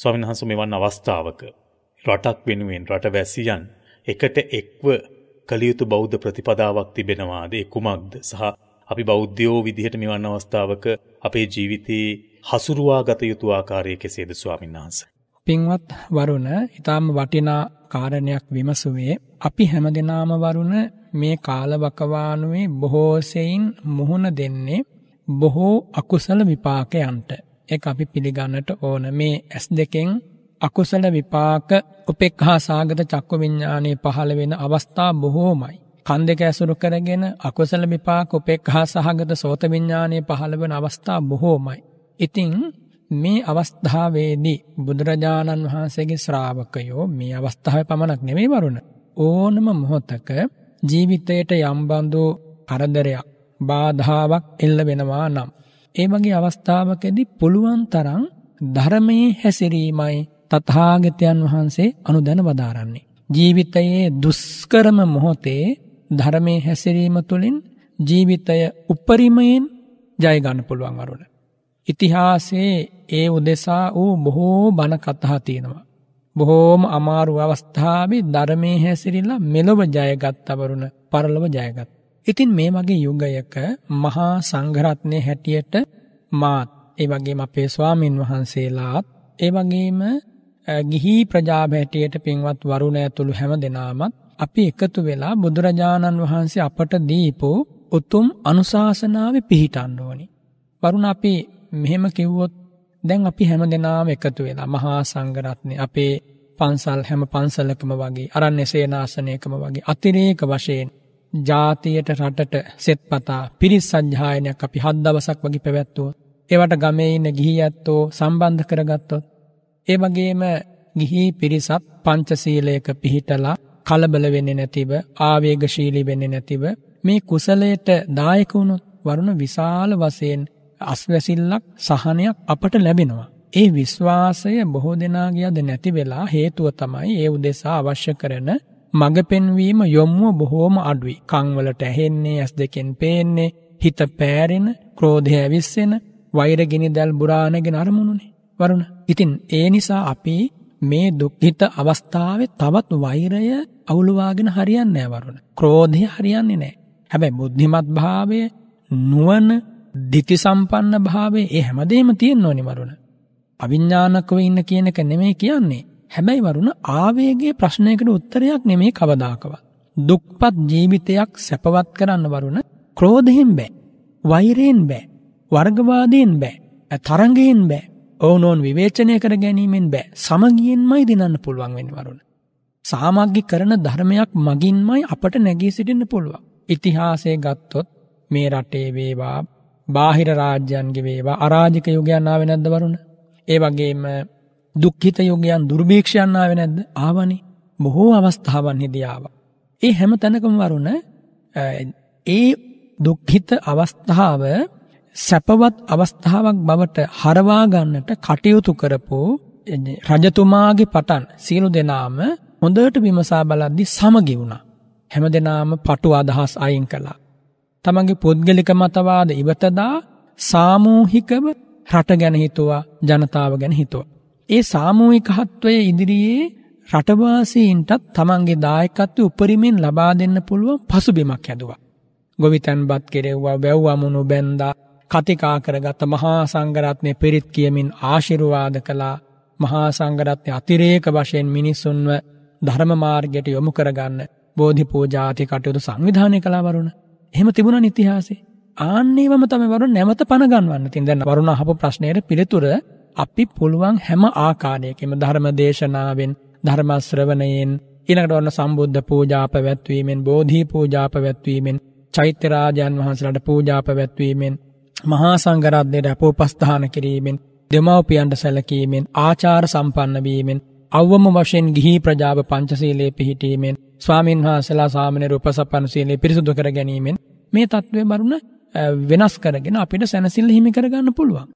ස්වාමීන් වහන්සේ මෙවන් අවස්ථාවක රටක් වෙනුවෙන් රටවැසියන් එකට එක්ව කළ යුතු බෞද්ධ ප්‍රතිපදාවක් තිබෙනවාද ඒ කුමක්ද සහ අපි බෞද්ධයෝ විදිහට මෙවන් අවස්ථාවක අපේ ජීවිතේ හසුරුවා ගත යුතු ආකාරය කෙසේද ස්වාමීන් වහන්සේ පින්වත් වරුණ ඊටාම වටිනා කාරණයක් විමසුවේ අපි හැමදෙනාම වරුණ මේ කාලවකවානුවේ බොහෝසෙයින් මුහුණ දෙන්නේ බොහෝ අකුසල විපාකයන්ට එක අපි පිළිගන්නට ඕන මේ ඇස් දෙකෙන් අකුසල විපාක උපෙක්හා සාගත චක්කු විඤ්ඥානයේ පහළ වෙන අවස්ථා බොහෝමයි. කන් දෙක ඇසුරු කරගෙන අකුසල විපාක උපෙක්හා සහගත සෝත විඤ්ඥානයේ පහළ වන අවස්ථා බොහෝමයි. ඉතිං මේ අවස්ථාවේදී බුදුරජාණන් වහන්සේගේ ශ්‍රාවකයෝ මේ අවස්ථාව පමණක් නෙමේ වරුණ. ඕනම මොහොතක ජීවිතයට යම්බන්ධූ කරදරයක් බාධාවක් එල්ල වෙනවා නම්. ඒ වගේ අවස්ථාවකදී පුළුවන් තරම් ධර්මයේ හැසිරීමයි තථාගතයන් වහන්සේ අනුදැන වදාරන්නේ. ජීවිතයේ දුෂ්කරම මොහොතේ ධර්මයේ හැසිරීම තුළින් ජීවිතය උපරිමයෙන් ජය ගන්න පුළුවන් අරුණ. ඉතිහාසයේ ඒ උදෙසා වූ බොහෝ බණ කතා තියෙනවා. බොහෝම අමාරු අවස්ථාවේ ධර්මයේ හැසිරিলা මෙලොව ජයගත් අවරුණ පරලොව ජයගත් ඉතින් මේ වගේ යුගයක මහා සංඝරත්නය හැටියට මාත් ඒ වගේම අපේ ස්වාමින් වහන්සේලාත් ඒ වගේම ගිහි ප්‍රජාව හැටියට පින්වත් වරුණ ඇතුළු හැම දෙනාමත් අපි එකතු වෙලා බුදුරජාණන් වහන්සේ අපට දීපු උතුම් අනුශාසනාව පිහිටන්න ඕනි. වරුණ අපි මෙහෙම කිව්වොත් දැන් අපි හැම දෙනාම එකතු වෙලා මහා සංඝරත්නය අපේ පන්සල් හැම පන්සලකම වගේ අරණ්‍ය සේනාසනයකම වගේ අතිරේක වශයෙන් ජාතියට රටට සෙත්පතා පිරිස් සජ්්‍යායනයක් අපි හද්දවසක් වගේ පැවැත්තුව. ඒවට ගමේ ඉන්න ගිහි ඇත්තෝ සම්බන්ධ කරගත්තොත්. ඒ වගේම ගිහි පිරිසත් පංචසීලයක පිහිටලා කලබල වෙන්නේ නැතිව ආවේගශීලි වෙන්නේ නැතිව මේ කුසලයට දායක වුණු වරුණ විශාල වශයෙන් අස්වැසිල්ලක් සහනයක් අපට ලැබෙනවා. ඒ විශ්වාසය බොහෝ දෙනාගේ අද නැති වෙලා හේතුව තමයි ඒ උදෙසා අවශ්‍ය කරන මඟ පෙන්වීම යොම්මුව බොහෝම අඩුයි. කංවලට ඇහෙන්නේ ඇස් දෙකෙන් පේන්නේ හිත පෑරෙන ක්‍රෝධය ඇවිස්සෙන වෛරගෙන දැල් බුරාණගෙන අරමුණුනේ වරුණ. ඉතින් ඒ නිසා අපි මේ දුක්හිත අවස්ථාවේ තවත් වෛරය අවුළුවාගෙන හරියන්න ඇවරුණ. ක්‍රෝධය හරියන්නේ නෑ. හැබැයි බුද්ධිමත් භාවය නුවන දිති සම්පන්න භාවේ ඒ හැමදේම තියෙන් ඕනිවරුණ. අවිඤ්ඥානකව ඉන්න කියන එක නෙමේ කියන්නේ. හැබැයි වරුණ ආවේගේ ප්‍රශ්නයකට උත්තරයක් නෙමේ කවදාකවත්. දුක්පත් ජීවිතයක් සැපවත් කරන්න වරුණ ක්‍රෝධයෙන් බෑ. වෛරයෙන් බෑ. වර්ගවාදයෙන් බෑ. තරගයෙන් බෑ. ඕනෝන් විවේචනය කර ගැනීමෙන් බෑ. සමගියෙන්මයි දිනන්න පුළුවන් වෙන්න වරුණ. සාමග්‍ය කරන ධර්මයක් මගින්මයි අපට නැගී සිටින්න පුළුවන්. ඉතිහාසය ගත්තොත් මේ රටේ වේවා බාහිර රාජ්‍යන්ගේ වේවා අරාජික යුගයන් ආවේ නැද්ද වරුණ? ඒ වගේම දුක්ඛිත යෝගයන් දුර්භීක්ෂයන් ආවේ නැද්ද? ආවනේ. බොහෝ අවස්ථාවන්හිදී ආවා. ඒ හැම තැනකම වරුණ ඒ දුක්ඛිත අවස්ථාව සැපවත් අවස්ථාවක් බවට හරවා ගන්නට කටයුතු කරපු රජතුමාගේ පටන් සීනු දෙනාම හොඳට විමසා බලද්දී සමගි වුණා. හැම දෙනාම පටු අදහස් අයින් කළා. තමන්ගේ පුද්ගලික මතවාද ඉවතදා සාමූහිකව රට ගැන හිතුවා, ජනතාව ගැන හිතුවා. ඒ සාමූහිකත්වයේ ඉදිරියේ රටවාසීන්ටත් තමන්ගේ දායකත්වය උපරිමෙන් ලබා දෙන්න පුළුවන් පසුබිමක් හැදුවා. ගොවිතැන්පත් කෙරෙව්වා වැව්වා මුණු බැන්දා කතිකා කරගත් මහා සංඝරත්නය පිරිත් කියමින් ආශිර්වාද කළා. මහා සංඝරත්නය අතිරේක වශයෙන් මිනිසුන්ව ධර්ම මාර්ගයට යොමු කරගන්න බෝධි පූජාති කටයුතු සංවිධානය කළා වරුණ. එහෙම තිබුණා ඉතිහාසෙ. ආන්නේවම තමයි වරුණ නැවත පණ ගන්වන්න. ඉතින් දැන් වරුණ අහපු ප්‍රශ්නයේ පිළිතුර අපි පුළුවන් හැම ආකාරයකම ධර්ම දේශනාවෙන් ධර්මශ්‍රවණයෙන් ඉනකට ඔන්න සම්බුද්ධ පූජා පැවැත්වීමෙන් බෝධි පූජා පැවැත්වීමෙන් චෛත්‍ය රාජයන් වහන්සේලාට පූජා පැවැත්වීමෙන් මහා සංඝරත්නයට අපෝපස්ථාන කිරීමෙන් දෙමව්පියන්ට සැලකීමෙන් ආචාර සම්පන්න වීමෙන් අවම වශයෙන් ගිහි ප්‍රජාව පංචශීලයේ පිහිටීමෙන් ස්වාමීන් වහන්සේලා සාමණේර උපසපන්න සීලය පිරිසුදු කර ගැනීමෙන් මේ தત્ත්වය මරුණ වෙනස් කරගෙන අපිට සැනසෙල්ල හිමි කරගන්න පුළුවන්.